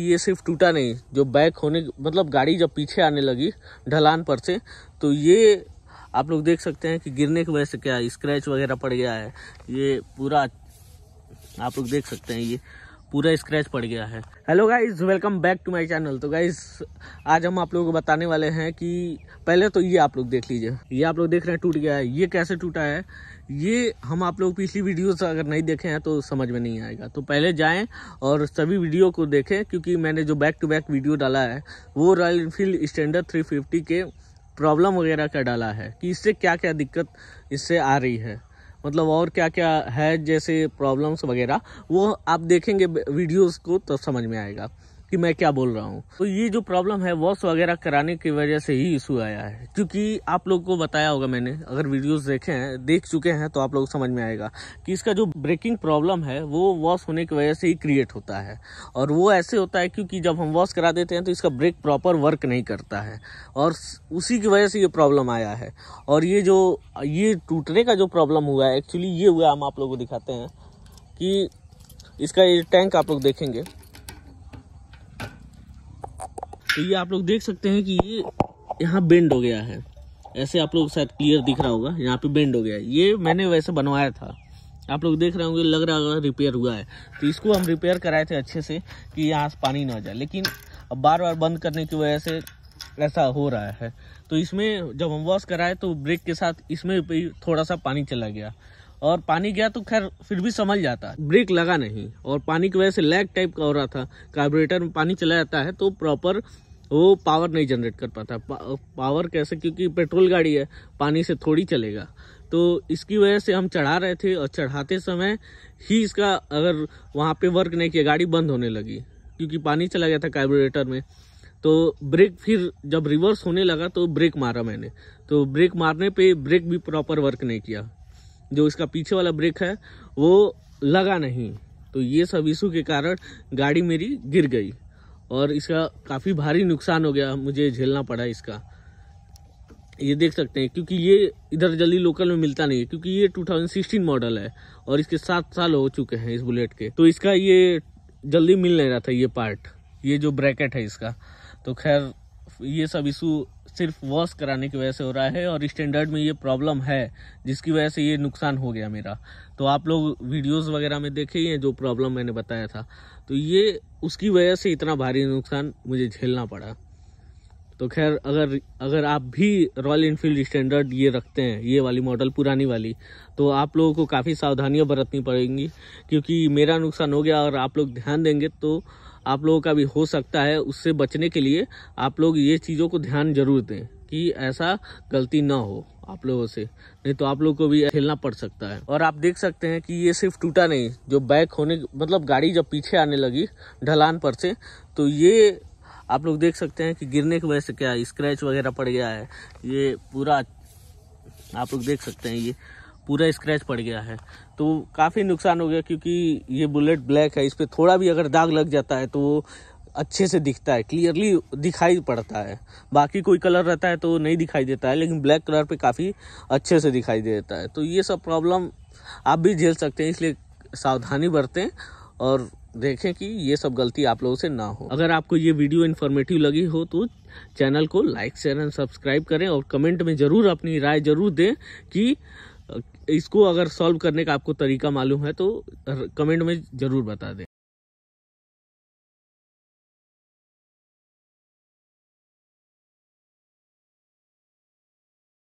ये सिर्फ टूटा नहीं जो बैक होने मतलब गाड़ी जब पीछे आने लगी ढलान पर से तो ये आप लोग देख सकते हैं कि गिरने की वजह से क्या स्क्रैच वगैरह पड़ गया है ये पूरा आप लोग देख सकते हैं ये पूरा स्क्रैच पड़ गया है hello guys welcome back to my channel तो गाइज आज हम आप लोगों को बताने वाले हैं कि पहले तो ये आप लोग देख लीजिए ये आप लोग देख रहे हैं टूट गया है ये कैसे टूटा है ये हम आप लोग पिछली वीडियो से अगर नहीं देखे हैं तो समझ में नहीं आएगा तो पहले जाएं और सभी वीडियो को देखें क्योंकि मैंने जो बैक टू बैक वीडियो डाला है वो रॉयल इनफील्ड स्टैंडर्ड थ्री के प्रॉब्लम वगैरह का डाला है कि इससे क्या क्या दिक्कत इससे आ रही है मतलब और क्या क्या है जैसे प्रॉब्लम्स वगैरह वो आप देखेंगे वीडियोस को तब तो समझ में आएगा कि मैं क्या बोल रहा हूँ तो ये जो प्रॉब्लम है वॉश वगैरह कराने की वजह से ही इशू आया है क्योंकि आप लोग को बताया होगा मैंने अगर वीडियोस देखे हैं देख चुके हैं तो आप लोग समझ में आएगा कि इसका जो ब्रेकिंग प्रॉब्लम है वो वॉश होने की वजह से ही क्रिएट होता है और वो ऐसे होता है क्योंकि जब हम वॉश करा देते हैं तो इसका ब्रेक प्रॉपर वर्क नहीं करता है और उसी की वजह से ये प्रॉब्लम आया है और ये जो ये टूटने का जो प्रॉब्लम हुआ है एक्चुअली ये हुआ हम आप लोग को दिखाते हैं कि इसका ये टैंक आप लोग देखेंगे तो ये आप लोग देख सकते हैं कि ये यहाँ बेंड हो गया है ऐसे आप लोग शायद क्लियर दिख रहा होगा यहाँ पे बेंड हो गया है ये मैंने वैसे बनवाया था आप लोग देख रहे होंगे लग रहा होगा रिपेयर हुआ है तो इसको हम रिपेयर कराए थे अच्छे से कि यहाँ से पानी ना जाए लेकिन अब बार बार बंद करने की वजह से ऐसा हो रहा है तो इसमें जब हम वॉश कराए तो ब्रेक के साथ इसमें भी थोड़ा सा पानी चला गया और पानी गया तो खैर फिर भी समझ जाता ब्रेक लगा नहीं और पानी की वजह से लैग टाइप का हो रहा था कार्बोरेटर में पानी चला जाता है तो प्रॉपर वो पावर नहीं जनरेट कर पाता पा, पावर कैसे क्योंकि पेट्रोल गाड़ी है पानी से थोड़ी चलेगा तो इसकी वजह से हम चढ़ा रहे थे और चढ़ाते समय ही इसका अगर वहाँ पे वर्क नहीं किया गाड़ी बंद होने लगी क्योंकि पानी चला गया था कार्बोरेटर में तो ब्रेक फिर जब रिवर्स होने लगा तो ब्रेक मारा मैंने तो ब्रेक मारने पे ब्रेक भी प्रॉपर वर्क नहीं किया जो इसका पीछे वाला ब्रेक है वो लगा नहीं तो ये सब इशू के कारण गाड़ी मेरी गिर गई और इसका काफ़ी भारी नुकसान हो गया मुझे झेलना पड़ा इसका ये देख सकते हैं क्योंकि ये इधर जल्दी लोकल में मिलता नहीं है क्योंकि ये 2016 मॉडल है और इसके सात साल हो चुके हैं इस बुलेट के तो इसका ये जल्दी मिल नहीं रहा था ये पार्ट ये जो ब्रैकेट है इसका तो खैर ये सब इशू सिर्फ वॉश कराने की वजह से हो रहा है और स्टैंडर्ड में ये प्रॉब्लम है जिसकी वजह से ये नुकसान हो गया मेरा तो आप लोग वीडियोस वगैरह में देखे ही हैं जो प्रॉब्लम मैंने बताया था तो ये उसकी वजह से इतना भारी नुकसान मुझे झेलना पड़ा तो खैर अगर अगर आप भी रॉयल इनफील्ड स्टैंडर्ड ये रखते हैं ये वाली मॉडल पुरानी वाली तो आप लोगों को काफ़ी सावधानियां बरतनी पड़ेंगी क्योंकि मेरा नुकसान हो गया और आप लोग ध्यान देंगे तो आप लोगों का भी हो सकता है उससे बचने के लिए आप लोग ये चीज़ों को ध्यान जरूर दें कि ऐसा गलती ना हो आप लोगों से नहीं तो आप लोगों को भी खेलना पड़ सकता है और आप देख सकते हैं कि ये सिर्फ टूटा नहीं जो बैक होने मतलब गाड़ी जब पीछे आने लगी ढलान पर से तो ये आप लोग देख सकते हैं कि गिरने की वजह से क्या स्क्रैच वगैरह पड़ गया है ये पूरा आप लोग देख सकते हैं ये पूरा स्क्रैच पड़ गया है तो काफ़ी नुकसान हो गया क्योंकि ये बुलेट ब्लैक है इस पर थोड़ा भी अगर दाग लग जाता है तो वो अच्छे से दिखता है क्लियरली दिखाई पड़ता है बाकी कोई कलर रहता है तो नहीं दिखाई देता है लेकिन ब्लैक कलर पे काफ़ी अच्छे से दिखाई देता है तो ये सब प्रॉब्लम आप भी झेल सकते हैं इसलिए सावधानी बरतें और देखें कि ये सब गलती आप लोगों से ना हो अगर आपको ये वीडियो इन्फॉर्मेटिव लगी हो तो चैनल को लाइक शेयर एंड सब्सक्राइब करें और कमेंट में ज़रूर अपनी राय ज़रूर दें कि इसको अगर सॉल्व करने का आपको तरीका मालूम है तो कमेंट में ज़रूर बता दें